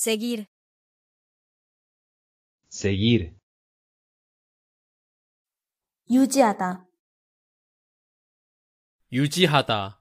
Seguir. Seguir. 유지하다. 유지하다.